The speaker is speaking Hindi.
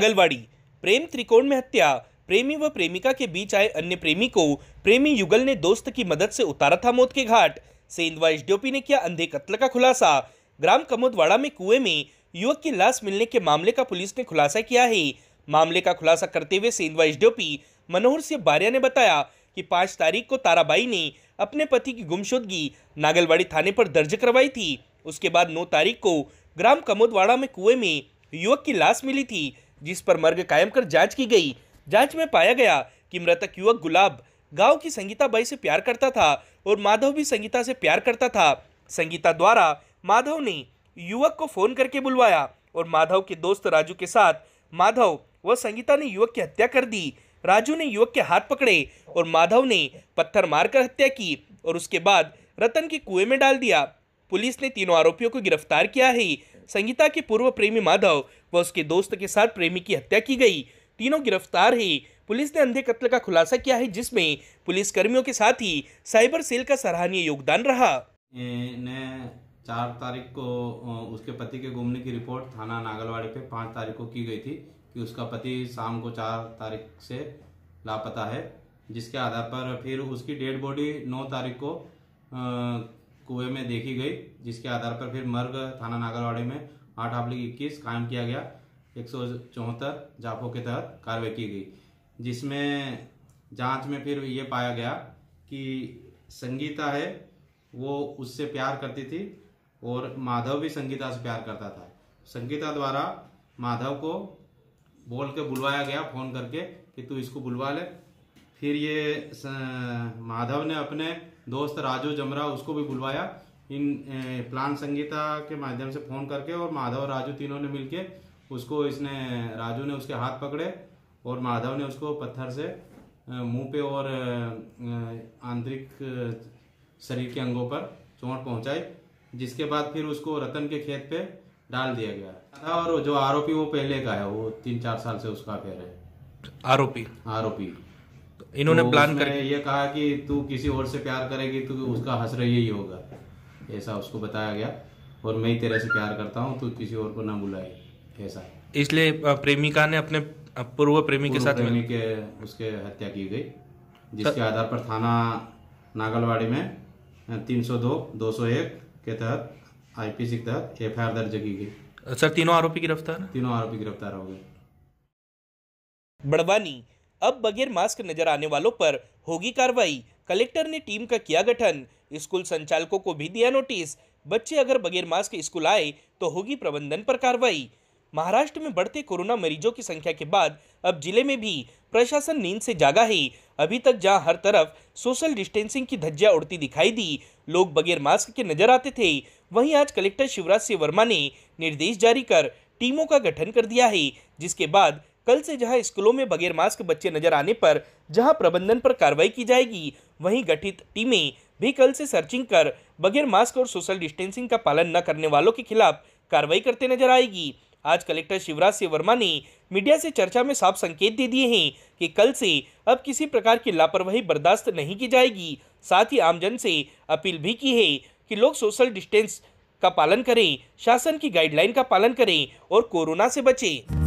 आंगनबाड़ी प्रेम त्रिकोण में हत्या प्रेमी व प्रेमिका के बीच आए अन्य प्रेमी को प्रेमी युगल ने दोस्त की मदद से उतारा था मौत के घाट सेंधवा एसडीओपी ने किया अंधे कत्ल का खुलासा ग्राम कमोदवाड़ा में कुएं में युवक की लाश मिलने के मामले का पुलिस ने खुलासा किया है मामले का खुलासा करते हुए सेंधवा एसडीओपी मनोहर सिंह बारिया ने बताया कि पांच तारीख को ताराबाई ने अपने पति की गुमशुदगी नागलवाड़ी थाने पर दर्ज करवाई थी उसके बाद नौ तारीख को ग्राम कमोदवाड़ा में कुएं में युवक की लाश मिली थी जिस पर मर्ग कायम कर जांच की गई जांच में पाया गया कि मृतक युवक गुलाब गांव की संगीता बाई से प्यार करता था और माधव भी संगीता से प्यार करता था संगीता द्वारा माधव ने युवक को फोन करके बुलवाया और माधव के दोस्त राजू के साथ माधव व संगीता ने युवक की हत्या कर दी राजू ने युवक के हाथ पकड़े और माधव ने पत्थर मारकर हत्या की और उसके बाद रतन के कुएं में डाल दिया पुलिस ने तीनों आरोपियों को गिरफ्तार किया है संगीता के पूर्व प्रेमी माधव व उसके दोस्त के साथ प्रेमी की हत्या की गई तीनों गिरफ्तार है पुलिस ने अंधे कत्ल का खुलासा किया है जिसमें पुलिस कर्मियों के साथ ही साइबर सेल का सराहनीय योगदान रहा चार तारीख को उसके पति के घूमने की रिपोर्ट थाना नागलवाड़ी पे पाँच तारीख को की गई थी कि उसका पति शाम को चार तारीख से लापता है जिसके आधार पर फिर उसकी डेड बॉडी नौ तारीख को कुएं में देखी गई जिसके आधार पर फिर मर्ग थाना नागरवाड़ी में आठ आबलिक इक्कीस कायम किया गया एक सौ चौहत्तर जापों के तहत कार्रवाई की गई जिसमें जांच में फिर ये पाया गया कि संगीता है वो उससे प्यार करती थी और माधव भी संगीता से प्यार करता था संगीता द्वारा माधव को बोल के बुलवाया गया फ़ोन करके कि तू इसको बुलवा ले फिर ये माधव ने अपने दोस्त राजू जमरा उसको भी बुलवाया इन प्लान संगीता के माध्यम से फोन करके और माधव और राजू तीनों ने मिलके उसको इसने राजू ने उसके हाथ पकड़े और माधव ने उसको पत्थर से मुंह पे और आंतरिक शरीर के अंगों पर चोट पहुंचाई जिसके बाद फिर उसको रतन के खेत पे डाल दिया गया था और जो आरोपी वो पहले का है वो तीन चार साल से उसका फेर है आरोपी आरोपी इन्होंने तो प्लान कर ये कहा कि तू किसी और से प्यार करेगी तो उसका हसरा यही होगा ऐसा उसको बताया गया और मैं ही तेरे से प्यार करता हूँ तू किसी और को ना बुलाए ऐसा इसलिए प्रेमिका ने अपने पूर्व प्रेमी के साथ प्रेमी के उसके हत्या की गई जिसके तो- आधार पर थाना नागलवाड़ी में 302 201 के तहत आईपीसी के तहत एफआईआर दर्ज की गई सर तीनों आरोपी गिरफ्तार तीनों आरोपी गिरफ्तार हो गए बड़वानी अब बगैर मास्क नजर आने वालों पर होगी कार्रवाई कलेक्टर ने टीम का किया गठन स्कूल संचालकों को भी दिया नोटिस बच्चे अगर बगैर मास्क स्कूल आए तो होगी प्रबंधन पर कार्रवाई महाराष्ट्र में बढ़ते कोरोना मरीजों की संख्या के बाद अब जिले में भी प्रशासन नींद से जागा है अभी तक जहां हर तरफ सोशल डिस्टेंसिंग की धज्जियां उड़ती दिखाई दी लोग बगैर मास्क के नजर आते थे वहीं आज कलेक्टर शिवराज सिंह वर्मा ने निर्देश जारी कर टीमों का गठन कर दिया है जिसके बाद कल से जहां स्कूलों में बगैर मास्क बच्चे नजर आने पर जहां प्रबंधन पर कार्रवाई की जाएगी वहीं गठित टीमें भी कल से सर्चिंग कर बगैर मास्क और सोशल डिस्टेंसिंग का पालन न करने वालों के खिलाफ कार्रवाई करते नजर आएगी आज कलेक्टर शिवराज सिंह वर्मा ने मीडिया से चर्चा में साफ संकेत दे दिए हैं कि कल से अब किसी प्रकार की लापरवाही बर्दाश्त नहीं की जाएगी साथ ही आमजन से अपील भी की है कि लोग सोशल डिस्टेंस का पालन करें शासन की गाइडलाइन का पालन करें और कोरोना से बचें